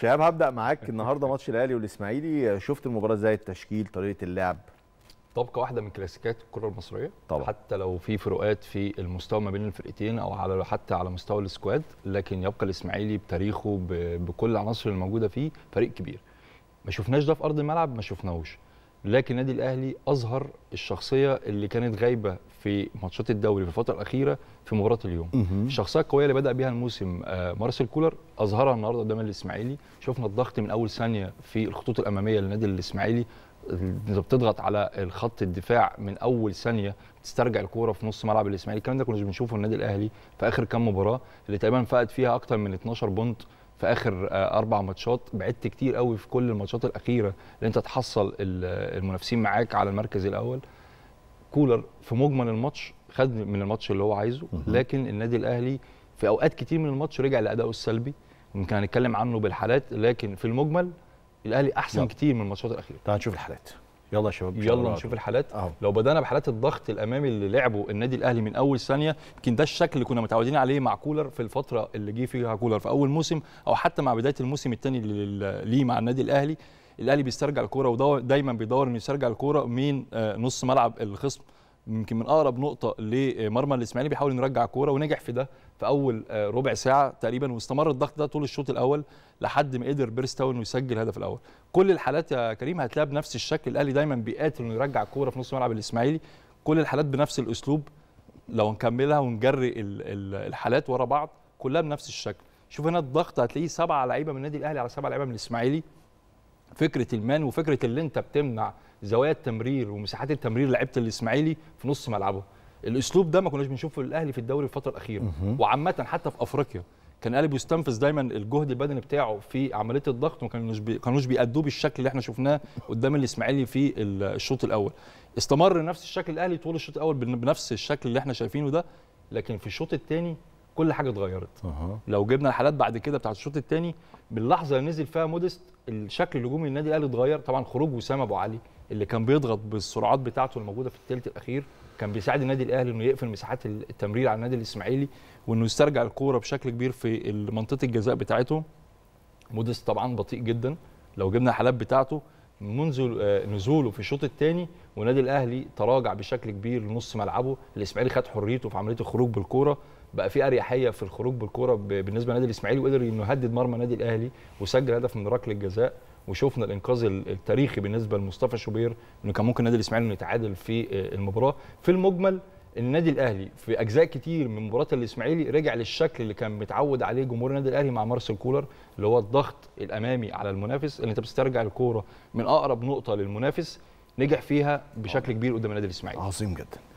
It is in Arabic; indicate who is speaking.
Speaker 1: شهاب هبدا معاك النهارده ماتش الاهلي والاسماعيلي شفت المباراه ازاي التشكيل طريقه اللعب طبقه واحده من كلاسيكات الكره المصريه طبعا. حتى لو في فروقات في المستوى ما بين الفرقتين او على حتى على مستوى السكواد لكن يبقى الاسماعيلي بتاريخه بكل العناصر الموجوده فيه فريق كبير ما شفناش ده في ارض الملعب ما شفناهوش لكن النادي الاهلي اظهر الشخصيه اللي كانت غايبه في ماتشات الدوري في الفتره الاخيره في مباراه اليوم الشخصيه القويه اللي بدا بها الموسم آه، مارسيل كولر اظهرها النهارده قدام الاسماعيلي شفنا الضغط من اول ثانيه في الخطوط الاماميه للنادي الاسماعيلي بتضغط على الخط الدفاع من اول ثانيه تسترجع الكوره في نص ملعب الاسماعيلي الكلام ده كنا بنشوفه النادي الاهلي في اخر كام مباراه اللي تقريبا فقد فيها اكتر من 12 بونت في اخر آه، اربع ماتشات بعدت كتير قوي في كل الماتشات الاخيره اللي انت تحصل المنافسين معاك على المركز الاول كولر في مجمل الماتش خد من الماتش اللي هو عايزه لكن النادي الاهلي في اوقات كتير من الماتش رجع لادائه السلبي يمكن هنتكلم عنه بالحالات لكن في المجمل الاهلي احسن كتير من الماتشات الاخيره تعال نشوف الحالات يلا يا شباب يلا نشوف الحالات أهو. لو بدانا بحالات الضغط الامامي اللي لعبه النادي الاهلي من اول ثانيه يمكن ده الشكل اللي كنا متعودين عليه مع كولر في الفتره اللي جه فيها كولر في اول موسم او حتى مع بدايه الموسم الثاني ليه مع النادي الاهلي الاهلي بيسترجع الكوره ودايما بيدور انه يسترجع الكوره من آه، نص ملعب الخصم يمكن من اقرب نقطه لمرمى الاسماعيلي بيحاول يرجع كوره ونجح في ده في اول آه، ربع ساعه تقريبا واستمر الضغط ده طول الشوط الاول لحد ما قدر بيرستاون انه يسجل هدف الاول كل الحالات يا كريم هتلاقيها بنفس الشكل الاهلي دايما بيقاتل انه يرجع كوره في نص ملعب الاسماعيلي كل الحالات بنفس الاسلوب لو نكملها ونجري الحالات ورا بعض كلها بنفس الشكل شوف هنا الضغط هتلاقيه سبعه لعيبه من النادي الاهلي على سبعه لعيبه من الاسماعيلي فكره المان وفكره اللي انت بتمنع زوايا التمرير ومساحات التمرير لعيبه الاسماعيلي في نص ملعبه الاسلوب ده ما كناش بنشوفه الاهلي في الدوري الفتره الاخيره وعامه حتى في افريقيا كان الاهلي بيستنفذ دايما الجهد البدني بتاعه في عمليه الضغط وما كانوش بي... كانوش بيأدوه بالشكل اللي احنا شفناه قدام الاسماعيلي في الشوط الاول استمر نفس الشكل الاهلي طول الشوط الاول بنفس الشكل اللي احنا شايفينه ده لكن في الشوط الثاني كل حاجه اتغيرت أه. لو جبنا الحالات بعد كده بتاعت الشوط الثاني باللحظه اللي نزل فيها موديست الشكل الهجومي للنادي الاهلي اتغير طبعا خروج وسام ابو علي اللي كان بيضغط بالسرعات بتاعته الموجوده في الثلث الاخير كان بيساعد النادي الاهلي انه يقفل مساحات التمرير على النادي الاسماعيلي وانه يسترجع الكوره بشكل كبير في منطقه الجزاء بتاعته موديست طبعا بطيء جدا لو جبنا الحالات بتاعته منذ آه، نزوله في الشوط الثاني والنادي الاهلي تراجع بشكل كبير لنص ملعبه الاسماعيلي خد حريته في عمليه الخروج بالكوره بقى في اريحيه في الخروج بالكوره بالنسبه للنادي الاسماعيلي وقدر انه يهدد مرمى النادي الاهلي وسجل هدف من ركله الجزاء وشفنا الانقاذ التاريخي بالنسبه لمصطفى شوبير انه كان ممكن النادي الاسماعيلي انه يتعادل في آه، المباراه في المجمل النادي الاهلي في اجزاء كتير من مباراه الاسماعيلي رجع للشكل اللي كان متعود عليه جمهور النادي الاهلي مع مارسيل كولر اللي هو الضغط الامامي على المنافس اللي انت بتسترجع الكوره من اقرب نقطه للمنافس نجح فيها بشكل كبير قدام النادي الاسماعيلي عظيم جدا